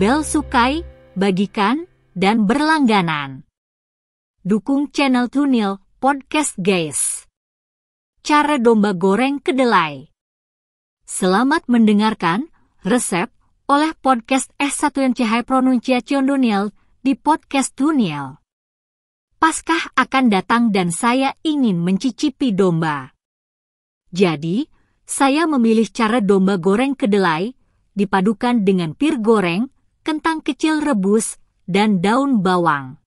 bel sukai, bagikan, dan berlangganan. Dukung channel Tunil Podcast Guys. Cara domba goreng kedelai. Selamat mendengarkan resep oleh podcast S1 cahaya Pronunciation Duniel di podcast Tunil. Paskah akan datang dan saya ingin mencicipi domba. Jadi, saya memilih cara domba goreng kedelai, dipadukan dengan pir goreng, kentang kecil rebus, dan daun bawang.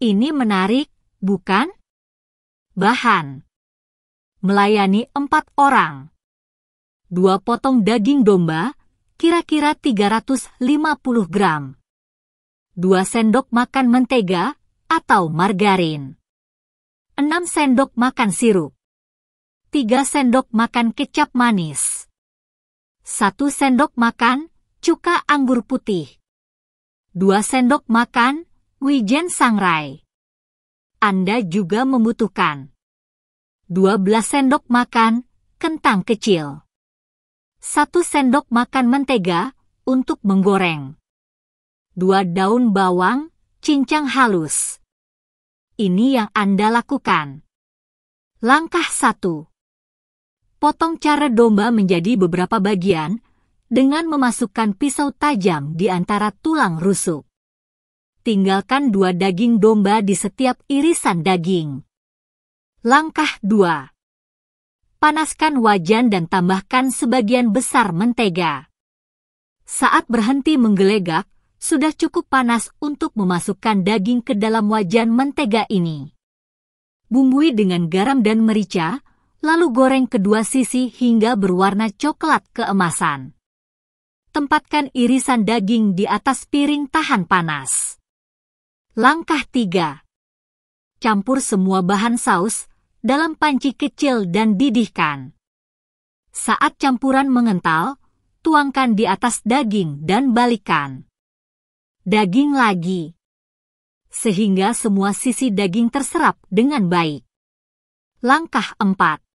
Ini menarik, bukan? Bahan Melayani empat orang Dua potong daging domba, kira-kira 350 gram Dua sendok makan mentega atau margarin Enam sendok makan sirup Tiga sendok makan kecap manis Satu sendok makan cuka anggur putih, dua sendok makan wijen sangrai. Anda juga membutuhkan 12 sendok makan kentang kecil, 1 sendok makan mentega untuk menggoreng, 2 daun bawang cincang halus. Ini yang Anda lakukan. Langkah 1. Potong cara domba menjadi beberapa bagian dengan memasukkan pisau tajam di antara tulang rusuk. Tinggalkan dua daging domba di setiap irisan daging. Langkah 2. Panaskan wajan dan tambahkan sebagian besar mentega. Saat berhenti menggelegak, sudah cukup panas untuk memasukkan daging ke dalam wajan mentega ini. Bumbui dengan garam dan merica, lalu goreng kedua sisi hingga berwarna coklat keemasan tempatkan irisan daging di atas piring tahan panas. Langkah 3. Campur semua bahan saus dalam panci kecil dan didihkan. Saat campuran mengental, tuangkan di atas daging dan balikan. Daging lagi. Sehingga semua sisi daging terserap dengan baik. Langkah 4.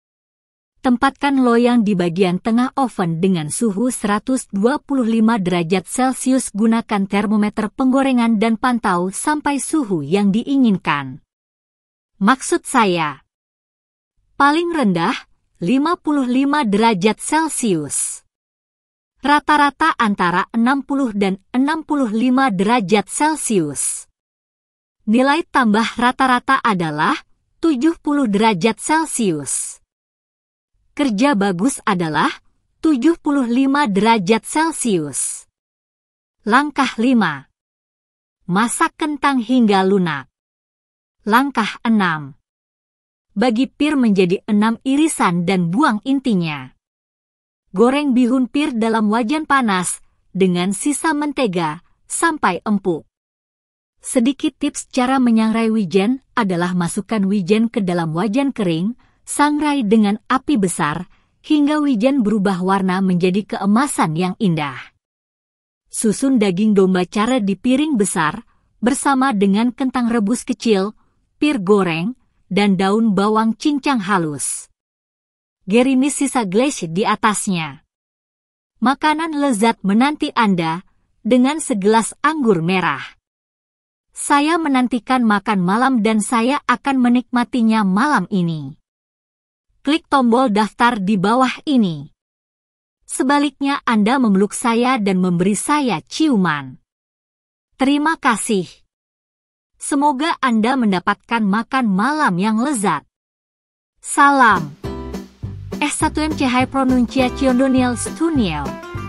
Tempatkan loyang di bagian tengah oven dengan suhu 125 derajat Celcius. Gunakan termometer penggorengan dan pantau sampai suhu yang diinginkan. Maksud saya, paling rendah 55 derajat Celcius. Rata-rata antara 60 dan 65 derajat Celcius. Nilai tambah rata-rata adalah 70 derajat Celcius kerja bagus adalah 75 derajat Celcius. Langkah 5. Masak kentang hingga lunak. Langkah 6. Bagi pir menjadi enam irisan dan buang intinya. Goreng bihun pir dalam wajan panas dengan sisa mentega sampai empuk. Sedikit tips cara menyangrai wijen adalah masukkan wijen ke dalam wajan kering, sangrai dengan api besar, hingga wijen berubah warna menjadi keemasan yang indah. Susun daging domba cara di piring besar, bersama dengan kentang rebus kecil, pir goreng, dan daun bawang cincang halus. Gerimis sisa glaze di atasnya. Makanan lezat menanti Anda dengan segelas anggur merah. Saya menantikan makan malam dan saya akan menikmatinya malam ini klik tombol daftar di bawah ini. Sebaliknya Anda memeluk saya dan memberi saya ciuman. Terima kasih. Semoga Anda mendapatkan makan malam yang lezat. Salam. s 1 High Pronuncia Doniel Stuniel.